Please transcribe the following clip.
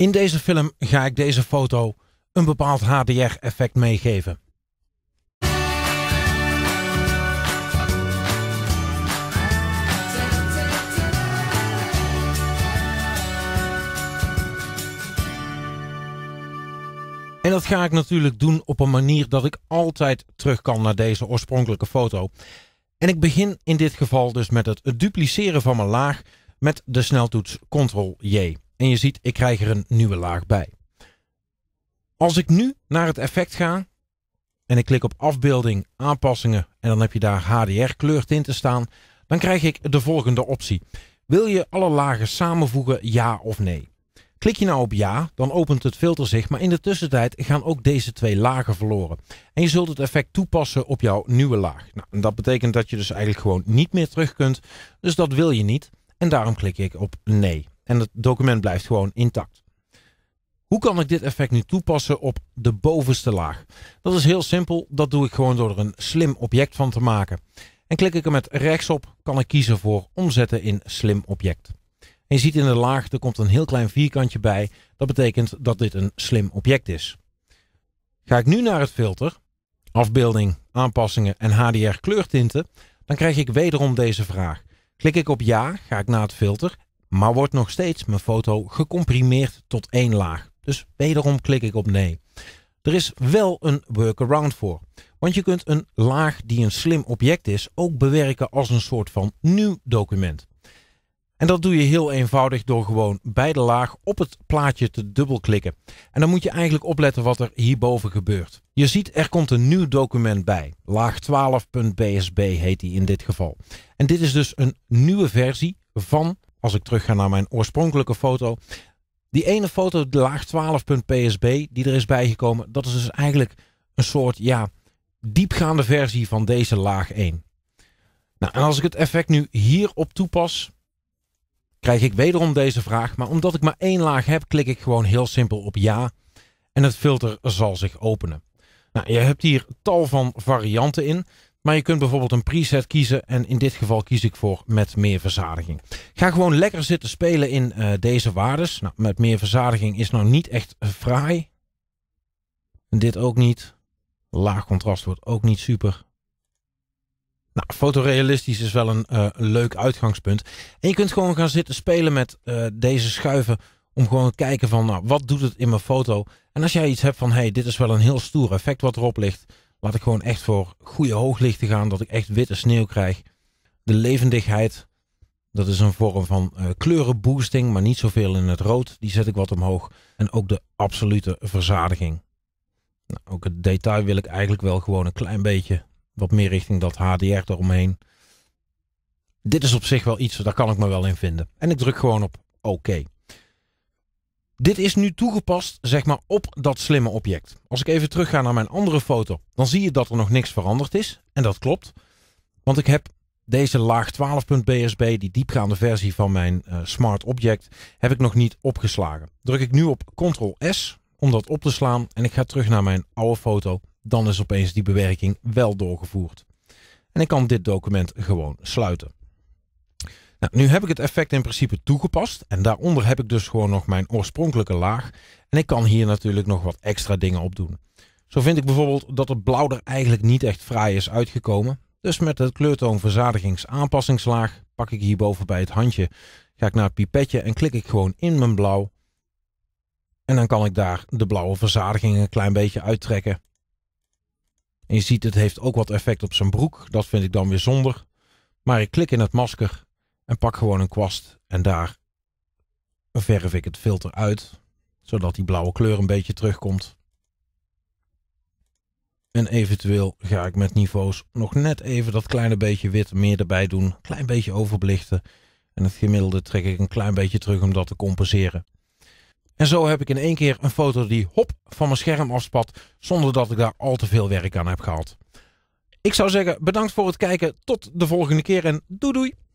In deze film ga ik deze foto een bepaald HDR-effect meegeven. En dat ga ik natuurlijk doen op een manier dat ik altijd terug kan naar deze oorspronkelijke foto. En ik begin in dit geval dus met het dupliceren van mijn laag met de sneltoets Ctrl-J. En je ziet, ik krijg er een nieuwe laag bij. Als ik nu naar het effect ga en ik klik op afbeelding, aanpassingen en dan heb je daar HDR kleurtinten staan, dan krijg ik de volgende optie. Wil je alle lagen samenvoegen, ja of nee? Klik je nou op ja, dan opent het filter zich, maar in de tussentijd gaan ook deze twee lagen verloren. En je zult het effect toepassen op jouw nieuwe laag. Nou, dat betekent dat je dus eigenlijk gewoon niet meer terug kunt, dus dat wil je niet. En daarom klik ik op nee. En het document blijft gewoon intact. Hoe kan ik dit effect nu toepassen op de bovenste laag? Dat is heel simpel. Dat doe ik gewoon door er een slim object van te maken. En klik ik er met rechts op, kan ik kiezen voor omzetten in slim object. En je ziet in de laag, er komt een heel klein vierkantje bij. Dat betekent dat dit een slim object is. Ga ik nu naar het filter, afbeelding, aanpassingen en HDR kleurtinten, dan krijg ik wederom deze vraag. Klik ik op ja, ga ik naar het filter maar wordt nog steeds mijn foto gecomprimeerd tot één laag. Dus wederom klik ik op nee. Er is wel een workaround voor. Want je kunt een laag die een slim object is ook bewerken als een soort van nieuw document. En dat doe je heel eenvoudig door gewoon bij de laag op het plaatje te dubbelklikken. En dan moet je eigenlijk opletten wat er hierboven gebeurt. Je ziet er komt een nieuw document bij. Laag 12.bsb heet die in dit geval. En dit is dus een nieuwe versie van als ik terug ga naar mijn oorspronkelijke foto. Die ene foto, de laag 12.psb, die er is bijgekomen, dat is dus eigenlijk een soort ja, diepgaande versie van deze laag 1. Nou, en als ik het effect nu hierop toepas, krijg ik wederom deze vraag. Maar omdat ik maar één laag heb, klik ik gewoon heel simpel op ja. En het filter zal zich openen. Nou, je hebt hier tal van varianten in. Maar je kunt bijvoorbeeld een preset kiezen. En in dit geval kies ik voor met meer verzadiging. Ga gewoon lekker zitten spelen in eh, deze waardes. Nou, met meer verzadiging is nou niet echt eh, fraai. dit ook niet. Laag contrast wordt ook niet super. Nou, fotorealistisch is wel een eh, leuk uitgangspunt. En je kunt gewoon gaan zitten spelen met deze schuiven. Om gewoon te kijken van, nou, wat doet het in mijn foto? En als jij iets hebt van, hey, dit is wel een heel stoer effect wat erop ligt. Laat ik gewoon echt voor goede hooglichten gaan. Dat ik echt witte sneeuw krijg. De levendigheid. Dat is een vorm van uh, kleurenboosting, maar niet zoveel in het rood. Die zet ik wat omhoog. En ook de absolute verzadiging. Nou, ook het detail wil ik eigenlijk wel gewoon een klein beetje wat meer richting dat HDR eromheen. Dit is op zich wel iets, daar kan ik me wel in vinden. En ik druk gewoon op oké. Dit is nu toegepast zeg maar, op dat slimme object. Als ik even terugga naar mijn andere foto, dan zie je dat er nog niks veranderd is. En dat klopt, want ik heb deze laag 12.bsb, die diepgaande versie van mijn eh, smart object, heb ik nog niet opgeslagen. Druk ik nu op Ctrl-S om dat op te slaan en ik ga terug naar mijn oude foto. Dan is opeens die bewerking wel doorgevoerd. En ik kan dit document gewoon sluiten. Nou, nu heb ik het effect in principe toegepast en daaronder heb ik dus gewoon nog mijn oorspronkelijke laag. En ik kan hier natuurlijk nog wat extra dingen op doen. Zo vind ik bijvoorbeeld dat het blauw er eigenlijk niet echt fraai is uitgekomen. Dus met het kleurtoon verzadigingsaanpassingslaag pak ik hierboven bij het handje, ga ik naar het pipetje en klik ik gewoon in mijn blauw. En dan kan ik daar de blauwe verzadiging een klein beetje uittrekken. En je ziet, het heeft ook wat effect op zijn broek. Dat vind ik dan weer zonder. Maar ik klik in het masker en pak gewoon een kwast en daar verf ik het filter uit, zodat die blauwe kleur een beetje terugkomt. En eventueel ga ik met niveaus nog net even dat kleine beetje wit meer erbij doen. Klein beetje overbelichten. En het gemiddelde trek ik een klein beetje terug om dat te compenseren. En zo heb ik in één keer een foto die hop van mijn scherm afspat. Zonder dat ik daar al te veel werk aan heb gehad. Ik zou zeggen bedankt voor het kijken. Tot de volgende keer en doei doei.